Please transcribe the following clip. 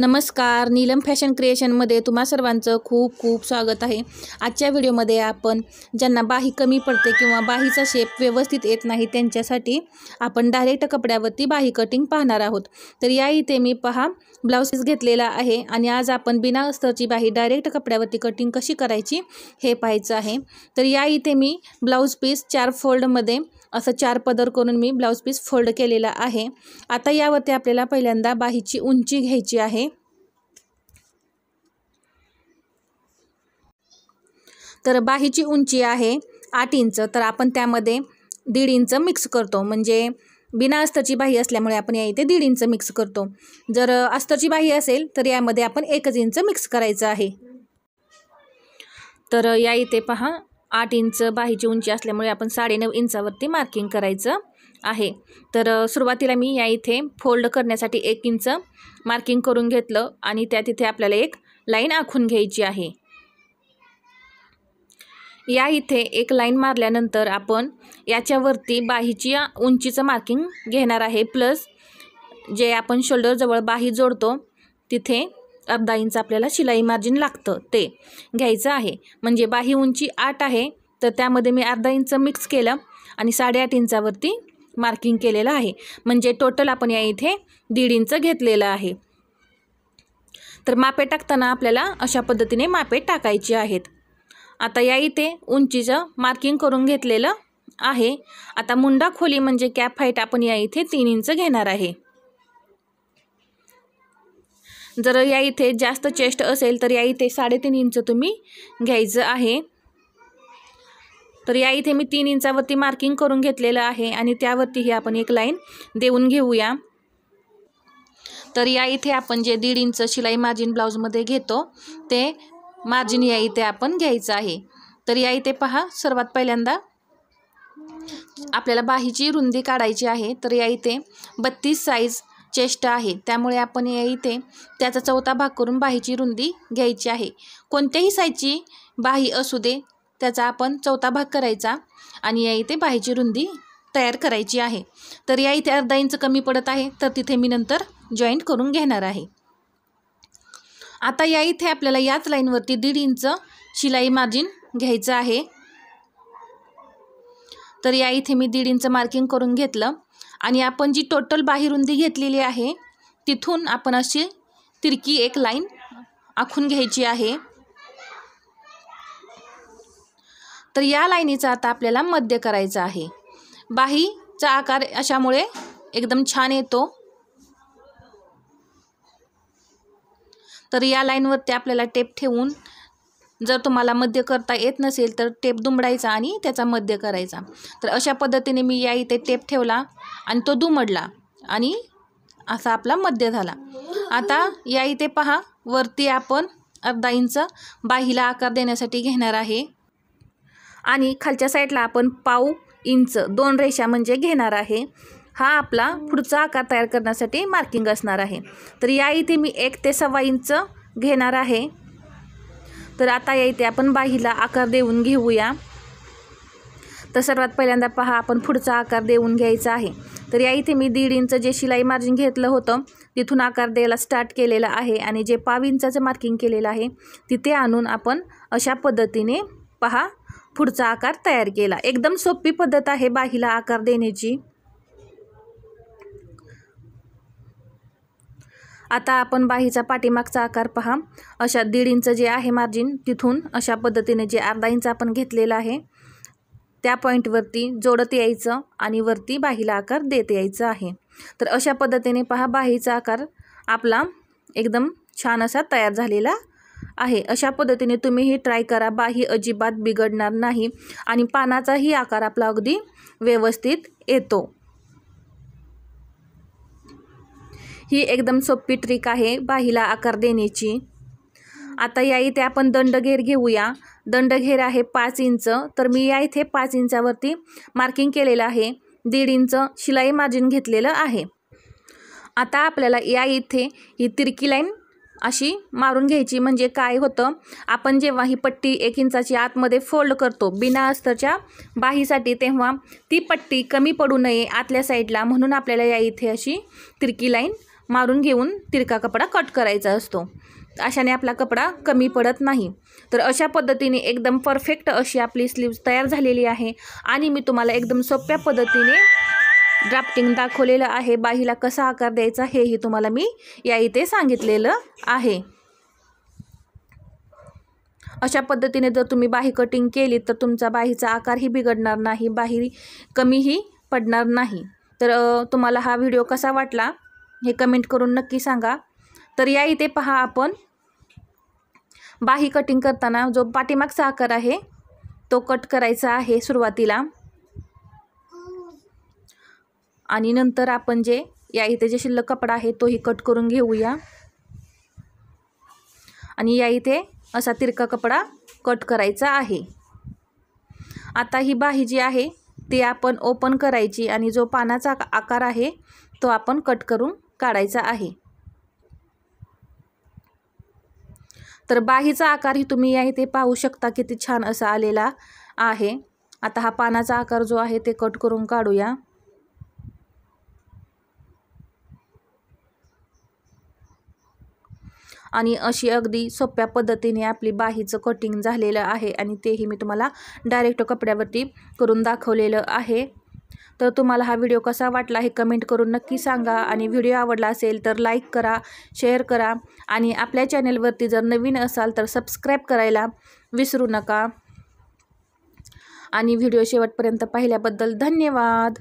नमस्कार नीलम फॅशन क्रिएशनमध्ये तुम्हा सर्वांचं खूप खूप स्वागत आहे आजच्या व्हिडिओमध्ये आपण ज्यांना बाही कमी पडते किंवा बाहीचा शेप व्यवस्थित येत नाही त्यांच्यासाठी आपण डायरेक्ट कपड्यावरती बाही कटिंग पाहणार आहोत तर या इथे मी पहा ब्लाऊजेस घेतलेला आहे आणि आज आपण बिना अस्तरची बाही डायरेक्ट कपड्यावरती कटिंग कशी करायची हे पाहायचं आहे तर या इथे मी ब्लाऊज पीस चार फोल्डमध्ये असं चार पदर करून मी ब्लाऊज पीस फोल्ड केलेला आहे आता यावरती आपल्याला पहिल्यांदा बाहीची उंची घ्यायची आहे तर बाहीची उंची आहे आठ इंच तर आपण त्यामध्ये दीड इंच मिक्स करतो म्हणजे बिना अस्तरची बाही असल्यामुळे आपण या इथे दीड इंच मिक्स करतो जर अस्तरची बाही असेल तर यामध्ये आपण एकच इंच मिक्स करायचं आहे तर या इथे पहा आठ इंच बाहीची उंची असल्यामुळे आपण साडेनऊ इंचावरती मार्किंग करायचं आहे तर सुरुवातीला मी या इथे फोल्ड करण्यासाठी एक इंच मार्किंग करून घेतलं आणि त्या तिथे आपल्याला एक लाईन आखून घ्यायची आहे या इथे एक लाईन मारल्यानंतर आपण याच्यावरती बाहीची उंचीचं मार्किंग घेणार आहे प्लस जे आपण शोल्डरजवळ बाही जोडतो तिथे अर्धा इंच आपल्याला शिलाई मार्जिन लागतं ते घ्यायचं आहे म्हणजे बाही उंची आठ आहे तर त्यामध्ये मी अर्धा इंच मिक्स केलं आणि साडेआठ इंचावरती मार्किंग केलेलं आहे म्हणजे टोटल आपण या इथे दीड इंच घेतलेलं आहे तर मापे टाकताना आपल्याला अशा पद्धतीने मापे टाकायची आहेत आता या इथे उंचीचं मार्किंग करून घेतलेलं आहे आता मुंडा खोली म्हणजे कॅप हाईट आपण या इथे तीन इंच घेणार आहे जर या इथे जास्त चेस्ट असेल तर या इथे साडेतीन इंच तुम्ही घ्यायचं आहे तर या इथे मी तीन इंचावरती मार्किंग करून घेतलेलं आहे आणि त्यावरती ही आपण एक लाईन देऊन घेऊया तर या इथे आपण जे दीड इंच शिलाई मार्जिन ब्लाऊजमध्ये घेतो ते मार्जिन या इथे आपण घ्यायचं आहे तर या इथे पहा सर्वात पहिल्यांदा आपल्याला बाहीची रुंदी काढायची आहे तर या इथे बत्तीस साईज चेष्ट आहे त्यामुळे आपण या इथे त्याचा चौथा भाग करून बाहीची रुंदी घ्यायची आहे कोणत्याही साईजची बाही असू दे त्याचा आपण चौथा भाग करायचा आणि या इथे बाहीची रुंदी तयार करायची आहे तर या इथे अर्धा इंच कमी पडत आहे तर तिथे मी नंतर जॉईंट करून घेणार आहे आता या इथे आपल्याला याच लाईनवरती दीड इंच शिलाई मार्जिन घ्यायचं आहे तर या इथे मी दीड इंच मार्किंग करून घेतलं आणि आपण जी टोटल बाहेरुंदी घेतलेली आहे तिथून आपण अशी तिरकी एक लाईन आखून घ्यायची आहे तर या लाईनीचा आता आपल्याला मध्य करायचा आहे बाहीचा आकार अशामुळे एकदम छान येतो तर या लाईनवरती आपल्याला टेप ठेवून जर तुम्हाला मध्य करता येत नसेल तर टेप दुमडायचा आणि त्याचा मध्य करायचा तर अशा पद्धतीने मी या इथे टेप ठेवला आणि तो दुमडला आणि असा आपला मध्य झाला आता या इथे पहा वरती आपण अर्धा इंच बाहीला आकार देण्यासाठी घेणार आहे आणि खालच्या साईडला आपण पाव इंच दोन रेषा म्हणजे घेणार आहे हा आपला पुढचा आकार तयार करण्यासाठी मार्किंग असणार आहे तर या इथे मी एक ते सव्वा इंच घेणार आहे तर आता या इथे आपण बाहीला आकार देऊन घेऊया तर सर्वात पहिल्यांदा पहा आपण पुढचा आकार देऊन घ्यायचा आहे तर या इथे मी दीड इंच जे शिलाई मार्जिन घेतलं होतं तिथून आकार द्यायला स्टार्ट केलेला आहे आणि जे पाव इंचाचं मार्किंग केलेलं आहे तिथे आणून आपण अशा पद्धतीने पहा पुढचा आकार तयार केला एकदम सोपी पद्धत आहे बाहीला आकार देण्याची आता आपण बाहीचा पाठीमागचा आकार पहा अशा दीड इंच जे आहे मार्जिन तिथून अशा पद्धतीने जे अर्धा इंच आपण घेतलेला आहे त्या पॉईंटवरती जोडत यायचं आणि वरती बाहीला आकार देत यायचं आहे तर अशा पद्धतीने पहा बाहीचा आकार आपला एकदम छान असा तयार झालेला आहे अशा पद्धतीने तुम्ही ट्राय करा बाही अजिबात बिघडणार नाही आणि पानाचाही आकार आपला अगदी व्यवस्थित येतो ही एकदम सोपी ट्रिक आहे बाहीला आकार देण्याची आता या इथे आपण दंडघेर घेऊया दंडघेर आहे पाच इंच तर मी या इथे पाच इंचावरती मार्किंग केलेलं आहे दीड इंच शिलाई मार्जिन घेतलेलं आहे आता आपल्याला या इथे ही तिरकी लाईन अशी मारून घ्यायची म्हणजे काय होतं आपण जेव्हा ही पट्टी एक इंचाची आतमध्ये फोल्ड करतो बिना अस्तरच्या बाहीसाठी तेव्हा ती पट्टी कमी पडू नये आतल्या साईडला म्हणून आपल्याला या इथे अशी तिरकी लाईन मारून घेऊन तिरका कपडा कट करायचा असतो अशाने आपला कपडा कमी पडत नाही तर अशा पद्धतीने एकदम परफेक्ट अशी आपली स्लीव्ज तयार झालेली आहे आणि मी तुम्हाला एकदम सोप्या पद्धतीने ड्राफ्टिंग दाखवलेलं आहे बाहीला कसा आकार द्यायचा हेही तुम्हाला मी या इथे सांगितलेलं आहे अशा पद्धतीने जर तुम्ही बाही कटिंग केली तर तुमचा बाहीचा आकारही बिघडणार नाही बाही कमीही पडणार नाही तर तुम्हाला हा व्हिडिओ कसा वाटला हे कमेंट करून नक्की सांगा तर या इथे पहा आपण बाही कटिंग करताना जो पाठीमागचा आकार आहे तो कट करायचा आहे सुरुवातीला आणि नंतर आपण जे या इथे जे शिल्लक कपडा आहे तोही कट करून घेऊया आणि या इथे असा तिरका कपडा कट करायचा आहे आता ही बाही जी आहे ती आपण ओपन करायची आणि जो पानाचा आकार आहे तो आपण कट करून काढायचा आहे तर बाहीचा आकारही तुम्ही या इथे पाहू शकता किती छान असा आलेला आहे आता हा पानाचा आकार जो आहे ते कट करून काढूया आणि अशी अगदी सोप्या पद्धतीने आपली बाहीचं कटिंग झालेलं आहे आणि तेही मी तुम्हाला डायरेक्ट कपड्यावरती करून दाखवलेलं आहे तर तुम्हाला हा व्हिडिओ कसा वाटला हे कमेंट करून नक्की सांगा आणि व्हिडिओ आवडला असेल तर लाईक करा शेअर करा आणि आपल्या चॅनलवरती जर नवीन असाल तर सबस्क्राईब करायला विसरू नका आणि व्हिडिओ शेवटपर्यंत पाहिल्याबद्दल धन्यवाद